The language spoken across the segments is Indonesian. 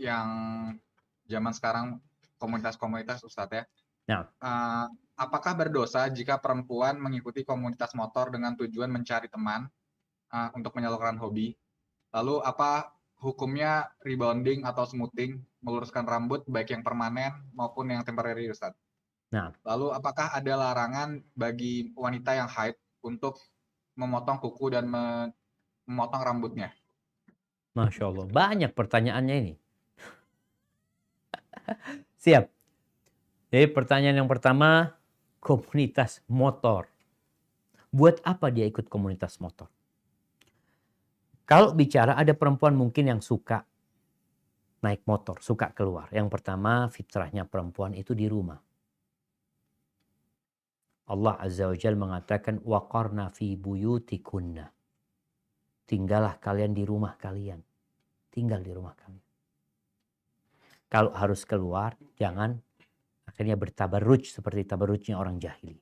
yang zaman sekarang komunitas-komunitas Ustadz ya. Nah. Uh, apakah berdosa jika perempuan mengikuti komunitas motor dengan tujuan mencari teman uh, untuk menyalurkan hobi? Lalu apa hukumnya rebounding atau smoothing, meluruskan rambut baik yang permanen maupun yang temporary Ustaz? Nah. Ya. Lalu apakah ada larangan bagi wanita yang haid untuk memotong kuku dan memotong rambutnya? Masya Allah, banyak pertanyaannya ini. Siap. Jadi pertanyaan yang pertama, komunitas motor. Buat apa dia ikut komunitas motor? Kalau bicara ada perempuan mungkin yang suka naik motor, suka keluar. Yang pertama, fitrahnya perempuan itu di rumah. Allah Azza wa Jal mengatakan waqarna fi buyutikunna. Tinggallah kalian di rumah kalian. Tinggal di rumah kalian. Kalau harus keluar, jangan akhirnya bertabaruj seperti tabarujnya orang jahili.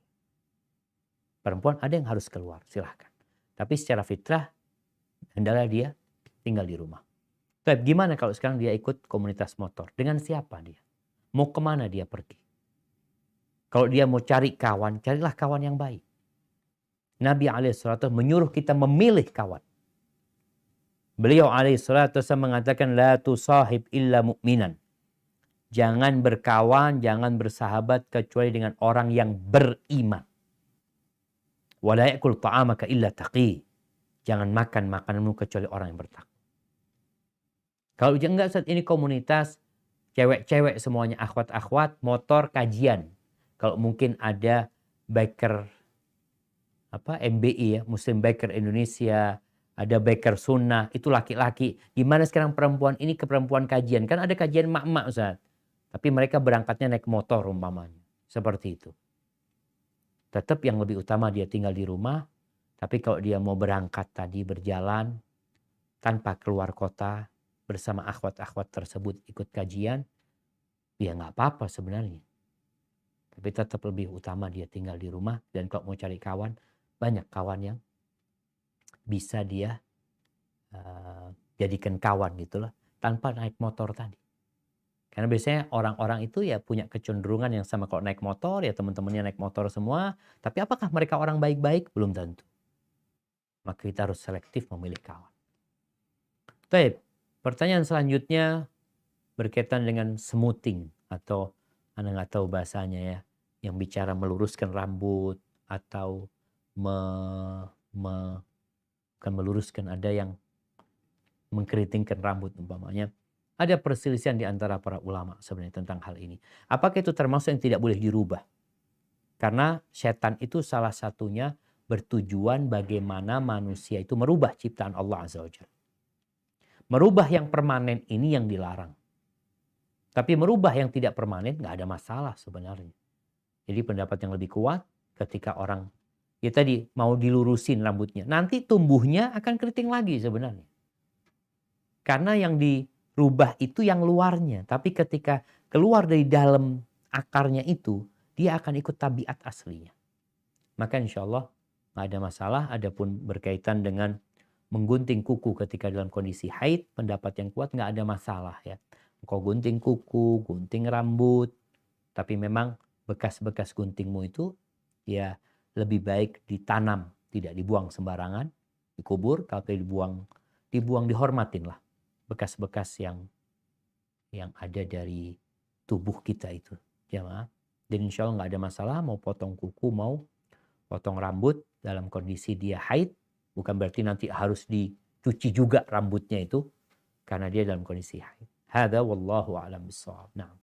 Perempuan ada yang harus keluar, silahkan. Tapi secara fitrah, hendaklah dia tinggal di rumah. Tapi gimana kalau sekarang dia ikut komunitas motor? Dengan siapa dia? Mau kemana dia pergi? Kalau dia mau cari kawan, carilah kawan yang baik. Nabi alaihissalatu menyuruh kita memilih kawan. Beliau alaihissalatu mengatakan, La tu sahib illa mu'minan. Jangan berkawan, jangan bersahabat kecuali dengan orang yang beriman. Wala yakul ta'amaka illa taqi. Jangan makan makananmu kecuali orang yang bertakwa. Kalau enggak saat ini komunitas cewek-cewek semuanya akhwat-akhwat motor kajian. Kalau mungkin ada biker apa MBI ya, Muslim Biker Indonesia, ada biker sunnah, itu laki-laki. Gimana sekarang perempuan ini ke perempuan kajian? Kan ada kajian mak-mak Ustaz. Tapi mereka berangkatnya naik motor umpamanya. Seperti itu. Tetap yang lebih utama dia tinggal di rumah. Tapi kalau dia mau berangkat tadi berjalan tanpa keluar kota bersama akhwat-akhwat tersebut ikut kajian, ya nggak apa-apa sebenarnya. Tapi tetap lebih utama dia tinggal di rumah dan kalau mau cari kawan, banyak kawan yang bisa dia uh, jadikan kawan gitulah tanpa naik motor tadi. Karena biasanya orang-orang itu ya punya kecenderungan yang sama kalau naik motor ya teman-temannya naik motor semua. Tapi apakah mereka orang baik-baik? Belum tentu. Maka kita harus selektif memilih kawan. Baik, pertanyaan selanjutnya berkaitan dengan smoothing atau Anda nggak tahu bahasanya ya. Yang bicara meluruskan rambut atau me, me, bukan meluruskan ada yang mengkeritingkan rambut umpamanya ada perselisihan di antara para ulama sebenarnya tentang hal ini. Apakah itu termasuk yang tidak boleh dirubah? Karena setan itu salah satunya bertujuan bagaimana manusia itu merubah ciptaan Allah Azza wa Merubah yang permanen ini yang dilarang. Tapi merubah yang tidak permanen nggak ada masalah sebenarnya. Jadi pendapat yang lebih kuat ketika orang ya tadi mau dilurusin rambutnya. Nanti tumbuhnya akan keriting lagi sebenarnya. Karena yang di rubah itu yang luarnya. Tapi ketika keluar dari dalam akarnya itu, dia akan ikut tabiat aslinya. Maka insya Allah nggak ada masalah. Adapun berkaitan dengan menggunting kuku ketika dalam kondisi haid, pendapat yang kuat gak ada masalah ya. Kau gunting kuku, gunting rambut, tapi memang bekas-bekas guntingmu itu ya lebih baik ditanam, tidak dibuang sembarangan, dikubur, kalau dibuang dibuang dihormatin lah bekas-bekas yang yang ada dari tubuh kita itu jamaah dan insya Allah nggak ada masalah mau potong kuku mau potong rambut dalam kondisi dia haid bukan berarti nanti harus dicuci juga rambutnya itu karena dia dalam kondisi haid. Hada wallahu alam bisawab. Nah.